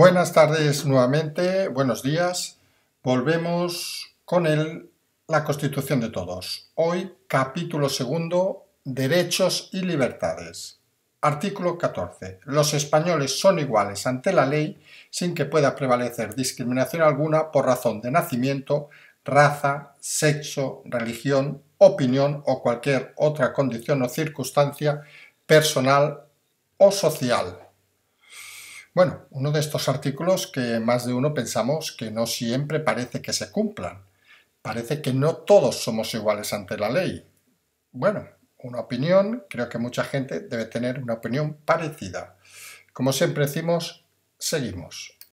Buenas tardes nuevamente, buenos días. Volvemos con él, la Constitución de Todos. Hoy, capítulo segundo, Derechos y Libertades. Artículo 14. Los españoles son iguales ante la ley sin que pueda prevalecer discriminación alguna por razón de nacimiento, raza, sexo, religión, opinión o cualquier otra condición o circunstancia personal o social. Bueno, uno de estos artículos que más de uno pensamos que no siempre parece que se cumplan. Parece que no todos somos iguales ante la ley. Bueno, una opinión, creo que mucha gente debe tener una opinión parecida. Como siempre decimos, seguimos.